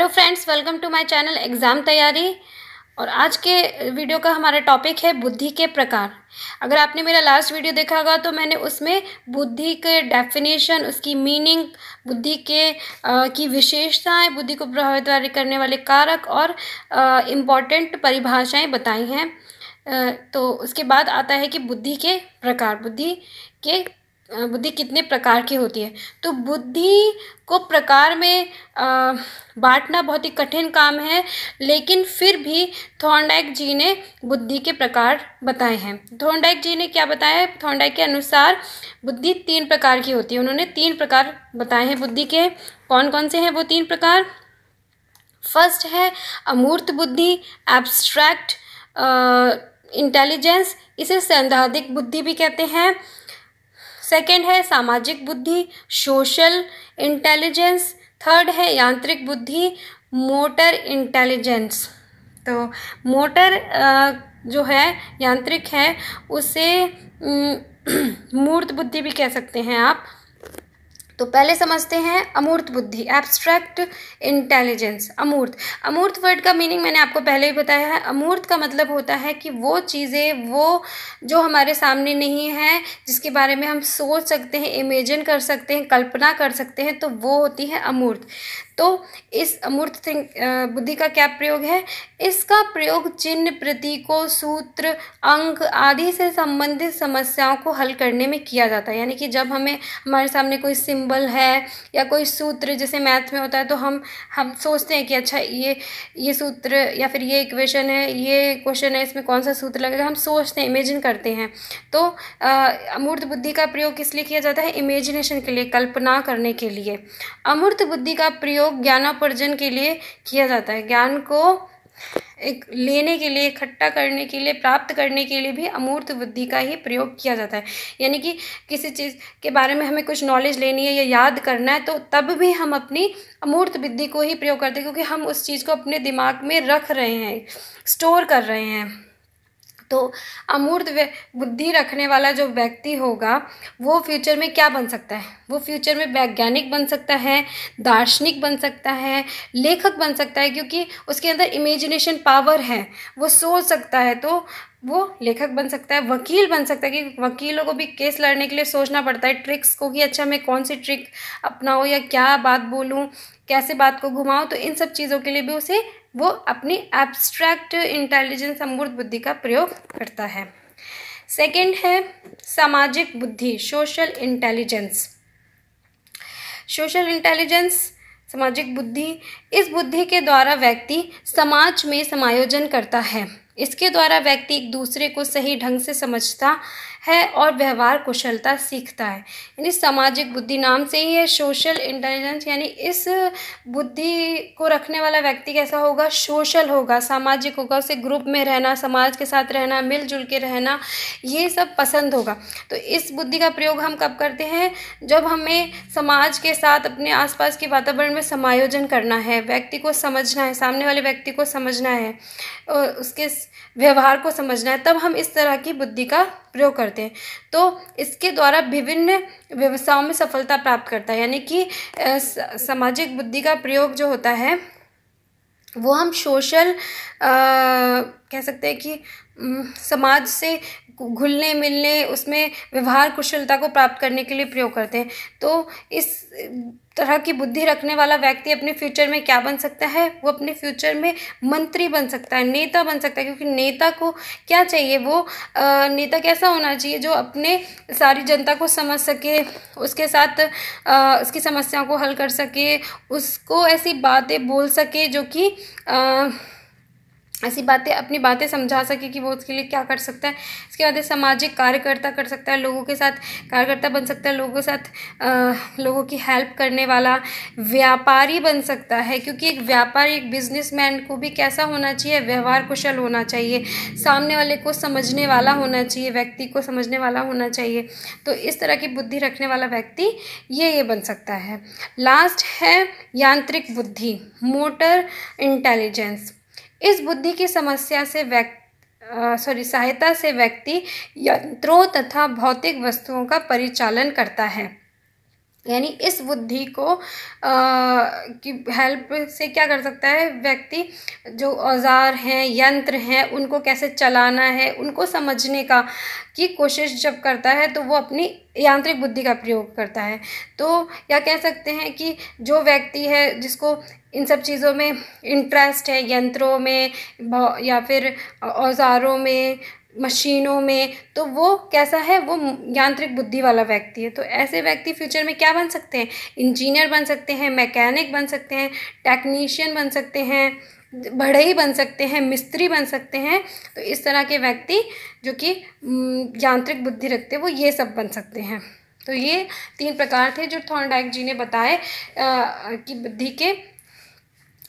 hello friends welcome to my channel exam तैयारी और आज के वीडियो का हमारा टॉपिक है बुद्धि के प्रकार अगर आपने मेरा लास्ट वीडियो देखा होगा तो मैंने उसमें बुद्धि के डेफिनेशन उसकी मीनिंग बुद्धि के आ, की विशेषताएं बुद्धि को प्रभावित करने वाले कारक और इम्पॉर्टेंट परिभाषाएँ बताई हैं तो उसके बाद आता है कि बुद्धि के प्रकार बुद्धि के बुद्धि कितने प्रकार की होती है तो बुद्धि को प्रकार में बांटना बहुत ही कठिन काम है लेकिन फिर भी थोंडाइक जी ने बुद्धि के प्रकार बताए हैं थोंडाइक जी ने क्या बताया है के अनुसार बुद्धि तीन प्रकार की होती है उन्होंने तीन प्रकार बताए हैं बुद्धि के कौन कौन से हैं वो तीन प्रकार फर्स्ट है अमूर्त बुद्धि एब्स्ट्रैक्ट इंटेलिजेंस इसे सैद्धांतिक बुद्धि भी कहते हैं सेकेंड है सामाजिक बुद्धि सोशल इंटेलिजेंस थर्ड है यांत्रिक बुद्धि मोटर इंटेलिजेंस तो मोटर जो है यांत्रिक है उसे मूर्त बुद्धि भी कह सकते हैं आप तो पहले समझते हैं अमूर्त बुद्धि एब्स्ट्रैक्ट इंटेलिजेंस अमूर्त अमूर्त वर्ड का मीनिंग मैंने आपको पहले ही बताया है अमूर्त का मतलब होता है कि वो चीज़ें वो जो हमारे सामने नहीं है जिसके बारे में हम सोच सकते हैं इमेजिन कर सकते हैं कल्पना कर सकते हैं तो वो होती है अमूर्त तो इस अमूर्त थिंक बुद्धि का क्या प्रयोग है इसका प्रयोग चिन्ह प्रतीकों सूत्र अंक आदि से संबंधित समस्याओं को हल करने में किया जाता है यानी कि जब हमें हमारे सामने कोई सिंबल है या कोई सूत्र जैसे मैथ में होता है तो हम हम सोचते हैं कि अच्छा ये ये सूत्र या फिर ये इक्वेशन है ये क्वेश्चन है इसमें कौन सा सूत्र लगेगा हम सोचते हैं इमेजिन करते हैं तो अमूर्त बुद्धि का प्रयोग किस लिए किया जाता है इमेजिनेशन के लिए कल्पना करने के लिए अमूर्त बुद्धि का प्रयोग प्रयोग ज्ञानापर्जन के लिए किया जाता है ज्ञान को एक लेने के लिए इकट्ठा करने के लिए प्राप्त करने के लिए भी अमूर्त बुद्धि का ही प्रयोग किया जाता है यानी कि किसी चीज़ के बारे में हमें कुछ नॉलेज लेनी है या याद करना है तो तब भी हम अपनी अमूर्त बुद्धि को ही प्रयोग करते हैं क्योंकि हम उस चीज़ को अपने दिमाग में रख रहे हैं स्टोर कर रहे हैं तो अमूर्त बुद्धि रखने वाला जो व्यक्ति होगा वो फ्यूचर में क्या बन सकता है वो फ्यूचर में वैज्ञानिक बन सकता है दार्शनिक बन सकता है लेखक बन सकता है क्योंकि उसके अंदर इमेजिनेशन पावर है वो सोच सकता है तो वो लेखक बन सकता है वकील बन सकता है कि वकीलों को भी केस लड़ने के लिए सोचना पड़ता है ट्रिक्स को कि अच्छा मैं कौन सी ट्रिक अपनाऊँ या क्या बात बोलूँ कैसे बात को घुमाऊँ तो इन सब चीज़ों के लिए भी उसे वो अपनी एब्स्ट्रैक्ट इंटेलिजेंस अमूर्त बुद्धि का प्रयोग करता है सेकेंड है सामाजिक बुद्धि सोशल इंटेलिजेंस सोशल इंटेलिजेंस सामाजिक बुद्धि इस बुद्धि के द्वारा व्यक्ति समाज में समायोजन करता है इसके द्वारा व्यक्ति एक दूसरे को सही ढंग से समझता है और व्यवहार कुशलता सीखता है यानी सामाजिक बुद्धि नाम से ही है सोशल इंटेलिजेंस यानी इस बुद्धि को रखने वाला व्यक्ति कैसा होगा सोशल होगा सामाजिक होगा उसे ग्रुप में रहना समाज के साथ रहना मिलजुल के रहना ये सब पसंद होगा तो इस बुद्धि का प्रयोग हम कब करते हैं जब हमें समाज के साथ अपने आसपास के वातावरण में समायोजन करना है व्यक्ति को समझना है सामने वाले व्यक्ति को समझना है उसके व्यवहार को समझना है तब हम इस तरह की बुद्धि का प्रयोग कर करते हैं तो इसके द्वारा विभिन्न व्यवसायों में सफलता प्राप्त करता है यानी कि सामाजिक बुद्धि का प्रयोग जो होता है वो हम सोशल कह सकते हैं कि समाज से घुलने मिलने उसमें व्यवहार कुशलता को प्राप्त करने के लिए प्रयोग करते हैं तो इस तरह की बुद्धि रखने वाला व्यक्ति अपने फ्यूचर में क्या बन सकता है वो अपने फ्यूचर में मंत्री बन सकता है नेता बन सकता है क्योंकि नेता को क्या चाहिए वो आ, नेता कैसा होना चाहिए जो अपने सारी जनता को समझ सके उसके साथ आ, उसकी समस्याओं को हल कर सके उसको ऐसी बातें बोल सके जो कि ऐसी बातें अपनी बातें समझा सके कि वो उसके लिए क्या कर सकता है इसके बाद सामाजिक कार्यकर्ता कर सकता है लोगों के साथ कार्यकर्ता बन सकता है लोगों के साथ आ, लोगों की हेल्प करने वाला व्यापारी बन सकता है क्योंकि एक व्यापारी एक बिजनेसमैन को भी कैसा होना चाहिए व्यवहार कुशल होना चाहिए सामने वाले को समझने वाला होना चाहिए व्यक्ति को समझने वाला होना चाहिए तो इस तरह की बुद्धि रखने वाला व्यक्ति ये ये बन सकता है लास्ट है यांत्रिक बुद्धि मोटर इंटेलिजेंस इस बुद्धि की समस्या से व्यक्ति सॉरी सहायता से व्यक्ति यंत्रों तथा भौतिक वस्तुओं का परिचालन करता है यानी इस बुद्धि को की हेल्प से क्या कर सकता है व्यक्ति जो औज़ार हैं यंत्र हैं उनको कैसे चलाना है उनको समझने का की कोशिश जब करता है तो वो अपनी यांत्रिक बुद्धि का प्रयोग करता है तो या कह सकते हैं कि जो व्यक्ति है जिसको इन सब चीज़ों में इंटरेस्ट है यंत्रों में या फिर औज़ारों में मशीनों में तो वो कैसा है वो यांत्रिक बुद्धि वाला व्यक्ति है तो ऐसे व्यक्ति फ्यूचर में क्या बन सकते हैं इंजीनियर बन सकते हैं मैकेनिक बन सकते हैं टेक्नीशियन बन सकते हैं बढ़ई बन सकते हैं मिस्त्री बन सकते हैं तो इस तरह के व्यक्ति जो कि यांत्रिक बुद्धि रखते हैं वो ये सब बन सकते हैं तो ये तीन प्रकार थे जो थॉर्नडाइक जी ने बताए कि बुद्धि के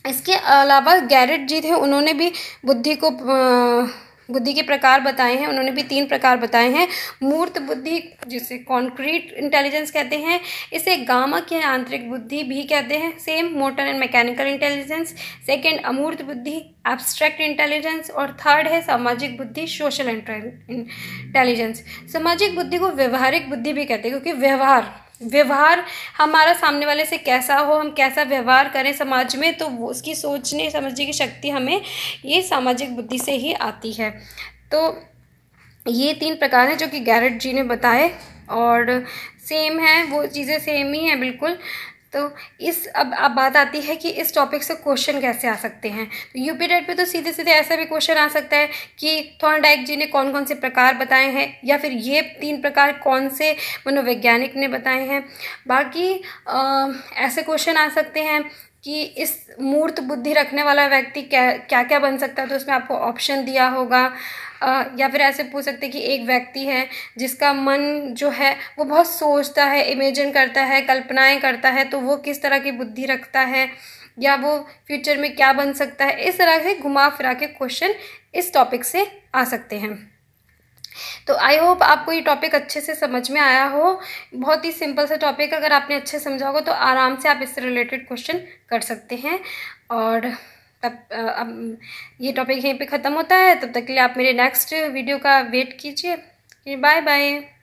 इसके अलावा गैरेट जी थे उन्होंने भी बुद्धि को आ, बुद्धि के प्रकार बताए हैं उन्होंने भी तीन प्रकार बताए हैं मूर्त बुद्धि जिसे कॉन्क्रीट इंटेलिजेंस कहते हैं इसे गामक या आंतरिक बुद्धि भी कहते हैं same motor and mechanical intelligence second अमूर्त बुद्धि एब्स्ट्रैक्ट इंटेलिजेंस और थर्ड है सामाजिक बुद्धि सोशल इंटेलिजेंस सामाजिक बुद्धि को व्यवहारिक बुद्धि भी कहते हैं क्योंकि व्यवहार व्यवहार हमारा सामने वाले से कैसा हो हम कैसा व्यवहार करें समाज में तो वो उसकी सोचने समझने की शक्ति हमें ये सामाजिक बुद्धि से ही आती है तो ये तीन प्रकार हैं जो कि गैरट जी ने बताए और सेम है वो चीज़ें सेम ही हैं बिल्कुल तो इस अब अब बात आती है कि इस टॉपिक से क्वेश्चन कैसे आ सकते हैं तो यूपी डेट पे तो सीधे सीधे ऐसा भी क्वेश्चन आ सकता है कि थॉर्नडाइक जी ने कौन कौन से प्रकार बताए हैं या फिर ये तीन प्रकार कौन से मनोवैज्ञानिक ने बताए हैं बाकी आ, ऐसे क्वेश्चन आ सकते हैं कि इस मूर्त बुद्धि रखने वाला व्यक्ति क्या क्या क्या बन सकता है तो उसमें आपको ऑप्शन दिया होगा आ, या फिर ऐसे पूछ सकते कि एक व्यक्ति है जिसका मन जो है वो बहुत सोचता है इमेजिन करता है कल्पनाएं करता है तो वो किस तरह की बुद्धि रखता है या वो फ्यूचर में क्या बन सकता है इस तरह से घुमा फिरा के क्वेश्चन इस टॉपिक से आ सकते हैं तो आई होप आपको ये टॉपिक अच्छे से समझ में आया हो बहुत ही सिंपल सा टॉपिक अगर आपने अच्छे समझा होगा तो आराम से आप इससे रिलेटेड क्वेश्चन कर सकते हैं और तब अब ये टॉपिक यहीं पे ख़त्म होता है तब तक के लिए आप मेरे नेक्स्ट वीडियो का वेट कीजिए बाय बाय